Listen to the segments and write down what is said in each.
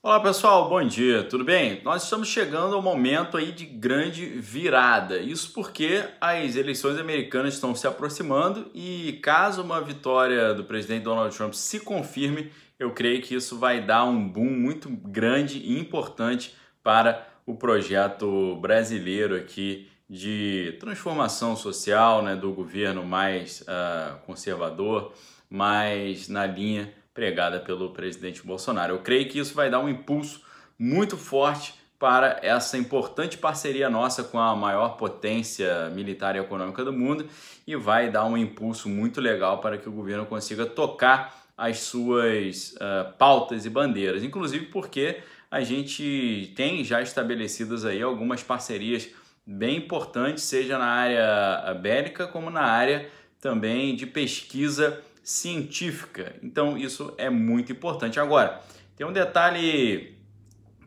Olá pessoal, bom dia, tudo bem? Nós estamos chegando ao momento aí de grande virada. Isso porque as eleições americanas estão se aproximando e caso uma vitória do presidente Donald Trump se confirme, eu creio que isso vai dar um boom muito grande e importante para o projeto brasileiro aqui de transformação social, né, do governo mais uh, conservador, mais na linha pregada pelo presidente Bolsonaro. Eu creio que isso vai dar um impulso muito forte para essa importante parceria nossa com a maior potência militar e econômica do mundo e vai dar um impulso muito legal para que o governo consiga tocar as suas uh, pautas e bandeiras, inclusive porque a gente tem já estabelecidas aí algumas parcerias bem importantes, seja na área bélica como na área também de pesquisa científica. Então isso é muito importante. Agora, tem um detalhe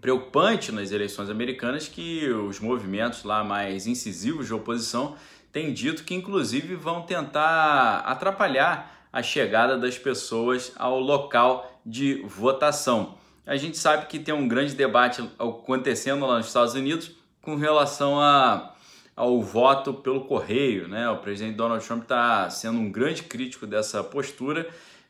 preocupante nas eleições americanas que os movimentos lá mais incisivos de oposição têm dito que inclusive vão tentar atrapalhar a chegada das pessoas ao local de votação. A gente sabe que tem um grande debate acontecendo lá nos Estados Unidos com relação a ao voto pelo correio. Né? O presidente Donald Trump está sendo um grande crítico dessa postura,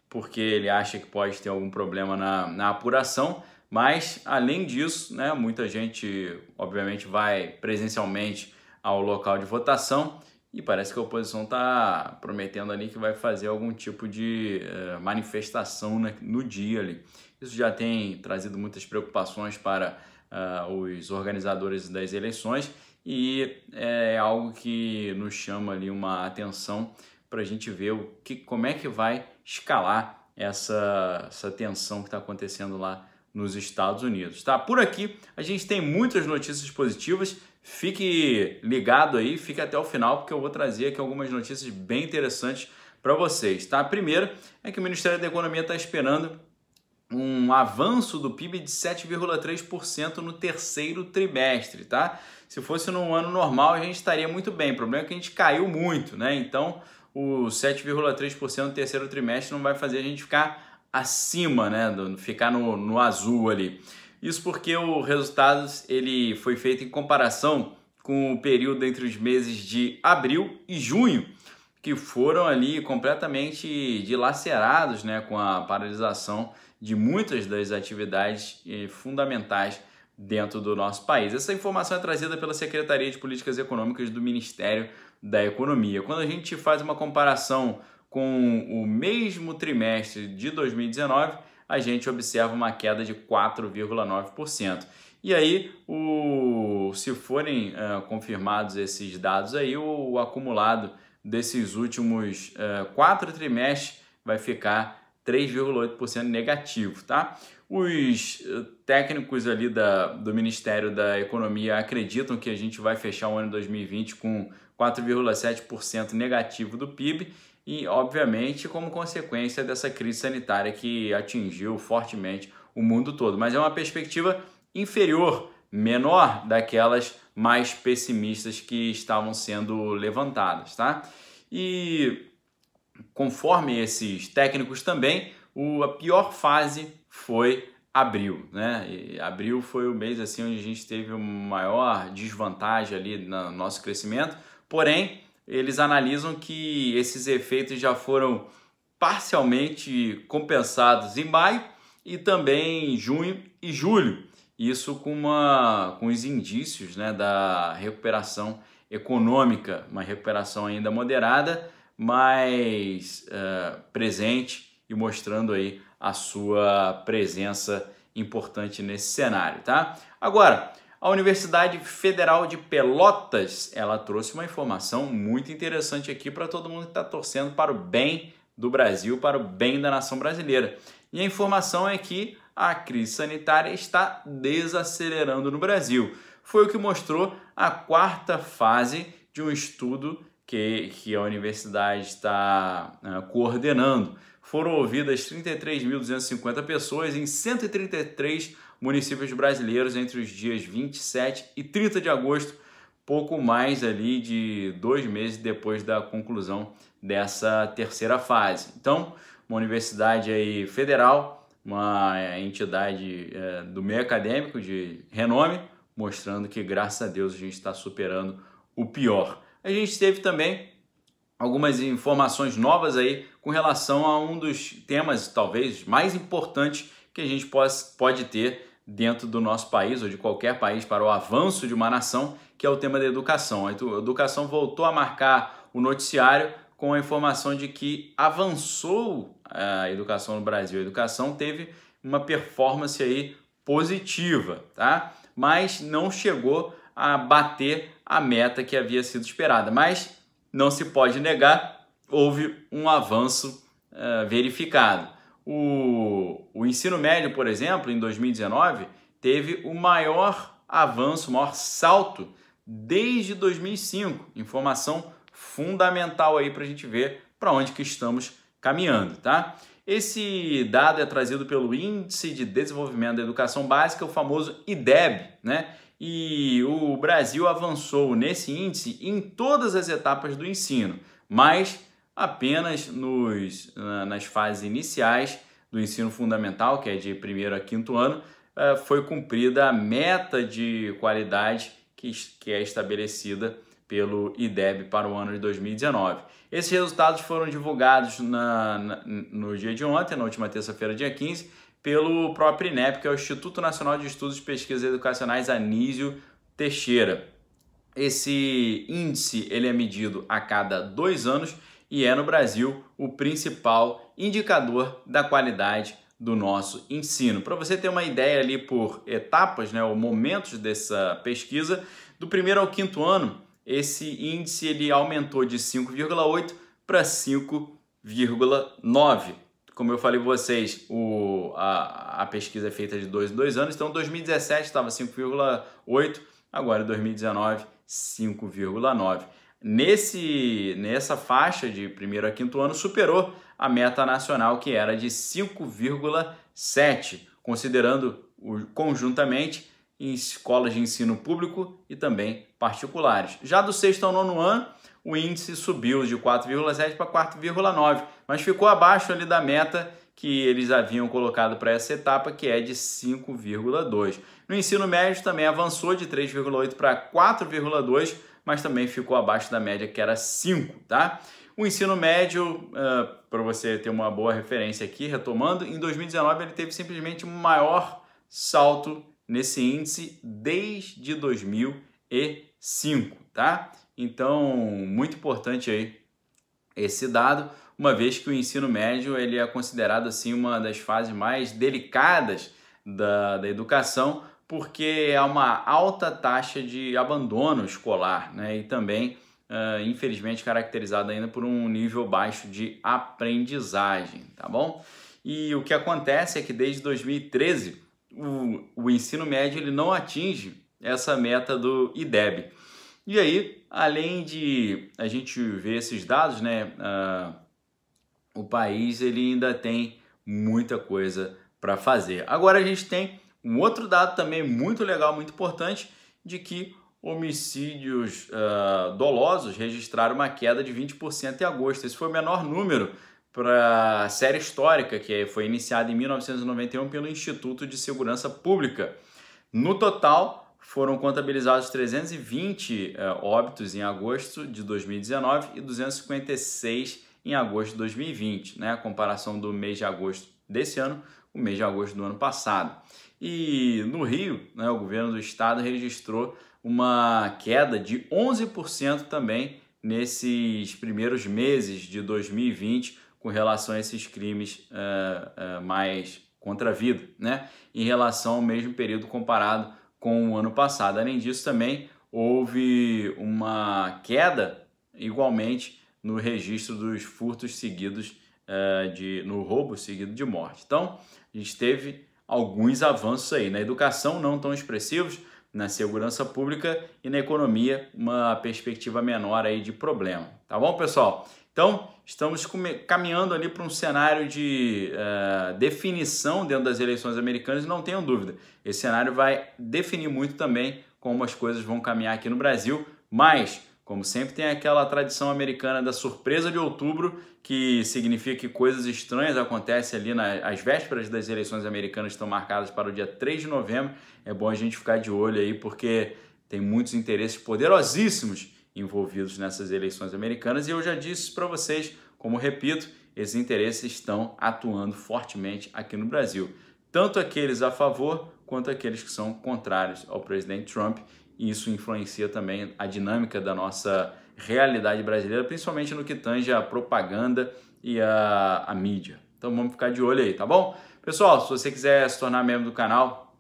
porque ele acha que pode ter algum problema na, na apuração. Mas, além disso, né, muita gente, obviamente, vai presencialmente ao local de votação e parece que a oposição está prometendo ali que vai fazer algum tipo de eh, manifestação né, no dia ali. Isso já tem trazido muitas preocupações para uh, os organizadores das eleições e é algo que nos chama ali uma atenção para a gente ver o que, como é que vai escalar essa, essa tensão que está acontecendo lá nos Estados Unidos, tá? Por aqui a gente tem muitas notícias positivas. Fique ligado aí, fique até o final porque eu vou trazer aqui algumas notícias bem interessantes para vocês, tá? A primeira é que o Ministério da Economia está esperando um avanço do PIB de 7,3% no terceiro trimestre, tá? Se fosse num ano normal, a gente estaria muito bem. O problema é que a gente caiu muito, né? Então, o 7,3% no terceiro trimestre não vai fazer a gente ficar acima, né? Ficar no, no azul ali. Isso porque o resultado ele foi feito em comparação com o período entre os meses de abril e junho, que foram ali completamente dilacerados né, com a paralisação de muitas das atividades eh, fundamentais dentro do nosso país. Essa informação é trazida pela Secretaria de Políticas Econômicas do Ministério da Economia. Quando a gente faz uma comparação com o mesmo trimestre de 2019, a gente observa uma queda de 4,9%. E aí, o, se forem uh, confirmados esses dados aí, o, o acumulado desses últimos é, quatro trimestres vai ficar 3,8% negativo, tá? Os eh, técnicos ali da, do Ministério da Economia acreditam que a gente vai fechar o ano 2020 com 4,7% negativo do PIB e, obviamente, como consequência dessa crise sanitária que atingiu fortemente o mundo todo. Mas é uma perspectiva inferior, menor daquelas mais pessimistas que estavam sendo levantadas, tá? E conforme esses técnicos também, o, a pior fase foi abril, né? E abril foi o mês assim onde a gente teve uma maior desvantagem ali no nosso crescimento. Porém, eles analisam que esses efeitos já foram parcialmente compensados em maio e também em junho e julho. Isso com, uma, com os indícios né, da recuperação econômica, uma recuperação ainda moderada, mas uh, presente e mostrando aí a sua presença importante nesse cenário, tá? Agora, a Universidade Federal de Pelotas, ela trouxe uma informação muito interessante aqui para todo mundo que está torcendo para o bem do Brasil, para o bem da nação brasileira. E a informação é que a crise sanitária está desacelerando no Brasil. Foi o que mostrou a quarta fase de um estudo que, que a universidade está ah, coordenando. Foram ouvidas 33.250 pessoas em 133 municípios brasileiros entre os dias 27 e 30 de agosto, pouco mais ali de dois meses depois da conclusão dessa terceira fase. Então, uma universidade aí federal uma é, entidade é, do meio acadêmico de renome, mostrando que, graças a Deus, a gente está superando o pior. A gente teve também algumas informações novas aí com relação a um dos temas, talvez, mais importantes que a gente pode ter dentro do nosso país ou de qualquer país para o avanço de uma nação, que é o tema da educação. A educação voltou a marcar o noticiário com a informação de que avançou a educação no Brasil. A educação teve uma performance aí positiva, tá? Mas não chegou a bater a meta que havia sido esperada. Mas não se pode negar, houve um avanço uh, verificado. O, o ensino médio, por exemplo, em 2019, teve o maior avanço, o maior salto desde 2005. Informação fundamental aí para a gente ver para onde que estamos caminhando, tá? Esse dado é trazido pelo Índice de Desenvolvimento da Educação Básica, o famoso IDEB, né? E o Brasil avançou nesse índice em todas as etapas do ensino, mas apenas nos, nas fases iniciais do ensino fundamental, que é de primeiro a quinto ano, eh, foi cumprida a meta de qualidade que é estabelecida pelo IDEB para o ano de 2019. Esses resultados foram divulgados na, na, no dia de ontem, na última terça-feira, dia 15, pelo próprio INEP, que é o Instituto Nacional de Estudos e Pesquisas Educacionais Anísio Teixeira. Esse índice ele é medido a cada dois anos e é no Brasil o principal indicador da qualidade do nosso ensino. Para você ter uma ideia ali por etapas, né, ou momentos dessa pesquisa, do primeiro ao quinto ano, esse índice ele aumentou de 5,8 para 5,9. Como eu falei para vocês, o, a, a pesquisa é feita de dois em dois anos, então 2017 estava 5,8, agora 2019 5,9. Nesse, nessa faixa de primeiro a quinto ano, superou a meta nacional que era de 5,7, considerando o, conjuntamente em escolas de ensino público e também particulares. Já do sexto ao nono ano, o índice subiu de 4,7 para 4,9, mas ficou abaixo ali da meta que eles haviam colocado para essa etapa, que é de 5,2. No ensino médio também avançou de 3,8 para 4,2, mas também ficou abaixo da média que era 5, tá? O ensino médio, uh, para você ter uma boa referência aqui, retomando, em 2019 ele teve simplesmente o maior salto nesse índice desde 2005, tá? Então, muito importante aí esse dado, uma vez que o ensino médio ele é considerado assim uma das fases mais delicadas da, da educação, porque há uma alta taxa de abandono escolar, né? E também, uh, infelizmente, caracterizada ainda por um nível baixo de aprendizagem, tá bom? E o que acontece é que desde 2013 o, o ensino médio ele não atinge essa meta do IDEB. E aí, além de a gente ver esses dados, né, uh, o país ele ainda tem muita coisa para fazer. Agora a gente tem um outro dado também muito legal, muito importante, de que homicídios uh, dolosos registraram uma queda de 20% em agosto. Esse foi o menor número para a série histórica que foi iniciada em 1991 pelo Instituto de Segurança Pública. No total, foram contabilizados 320 eh, óbitos em agosto de 2019 e 256 em agosto de 2020, né? A comparação do mês de agosto desse ano com o mês de agosto do ano passado. E no Rio, né, o governo do estado registrou uma queda de 11% também nesses primeiros meses de 2020 com relação a esses crimes uh, uh, mais contra a vida, né? em relação ao mesmo período comparado com o ano passado. Além disso, também houve uma queda igualmente no registro dos furtos seguidos uh, de no roubo seguido de morte. Então, a gente teve alguns avanços aí na educação não tão expressivos, na segurança pública e na economia, uma perspectiva menor aí de problema. Tá bom, pessoal? Então, estamos caminhando ali para um cenário de uh, definição dentro das eleições americanas, não tenham dúvida. Esse cenário vai definir muito também como as coisas vão caminhar aqui no Brasil, mas, como sempre, tem aquela tradição americana da surpresa de outubro, que significa que coisas estranhas acontecem ali nas vésperas das eleições americanas, estão marcadas para o dia 3 de novembro. É bom a gente ficar de olho aí, porque tem muitos interesses poderosíssimos envolvidos nessas eleições americanas. E eu já disse para vocês, como repito, esses interesses estão atuando fortemente aqui no Brasil, tanto aqueles a favor quanto aqueles que são contrários ao presidente Trump. E isso influencia também a dinâmica da nossa realidade brasileira, principalmente no que tange a propaganda e a, a mídia. Então vamos ficar de olho aí, tá bom? Pessoal, se você quiser se tornar membro do canal,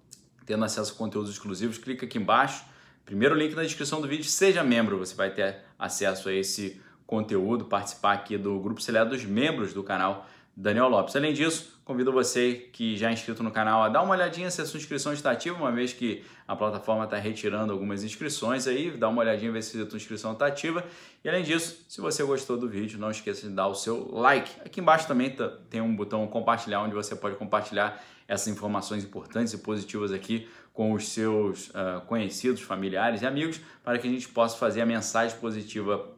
tendo acesso a conteúdos exclusivos, clica aqui embaixo Primeiro link na descrição do vídeo, seja membro, você vai ter acesso a esse conteúdo, participar aqui do grupo seleto dos membros do canal Daniel Lopes. Além disso, convido você que já é inscrito no canal a dar uma olhadinha se a sua inscrição está ativa, uma vez que a plataforma está retirando algumas inscrições aí, dá uma olhadinha ver se a sua inscrição está ativa. E além disso, se você gostou do vídeo, não esqueça de dar o seu like. Aqui embaixo também tá, tem um botão compartilhar, onde você pode compartilhar essas informações importantes e positivas aqui com os seus uh, conhecidos, familiares e amigos, para que a gente possa fazer a mensagem positiva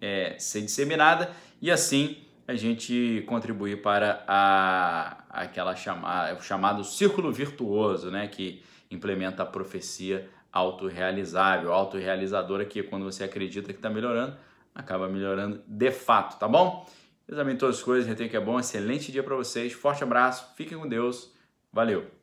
é, ser disseminada e assim a gente contribuir para a, aquela chamada, o chamado círculo virtuoso, né, que implementa a profecia autorrealizável, autorrealizadora, que quando você acredita que está melhorando, acaba melhorando de fato, tá bom? Examine todas as coisas, retenho que é bom, excelente dia para vocês, forte abraço, fiquem com Deus, valeu!